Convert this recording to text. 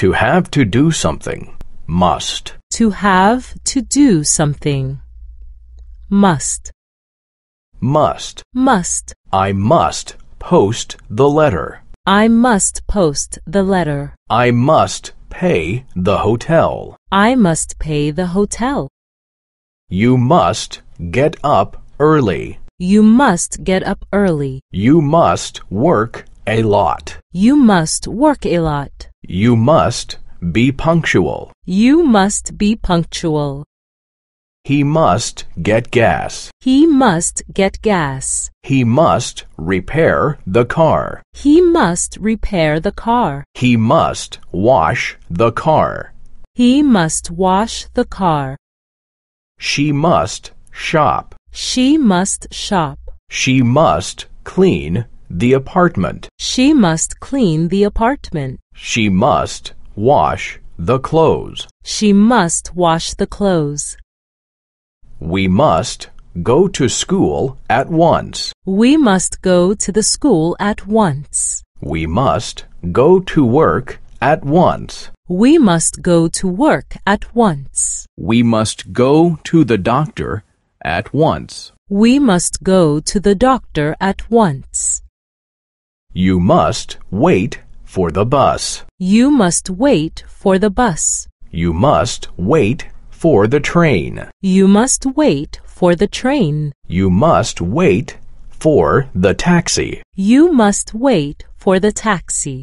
To have to do something. Must. To have to do something. Must. Must. Must. I must post the letter. I must post the letter. I must pay the hotel. I must pay the hotel. You must get up early. You must get up early. You must work a lot. You must work a lot. You must be punctual. You must be punctual. He must get gas. He must get gas. He must repair the car. He must repair the car. He must wash the car. He must wash the car. She must shop. She must shop. She must clean the apartment. She must clean the apartment. She must wash the clothes. She must wash the clothes. We must go to school at once. We must go to the school at once. We must go to work at once. We must go to work at once. We must go to the doctor at once. We must go to the doctor at once. You must wait for the bus. You must wait for the bus. You must wait for the train. You must wait for the train. You must wait for the taxi. You must wait for the taxi.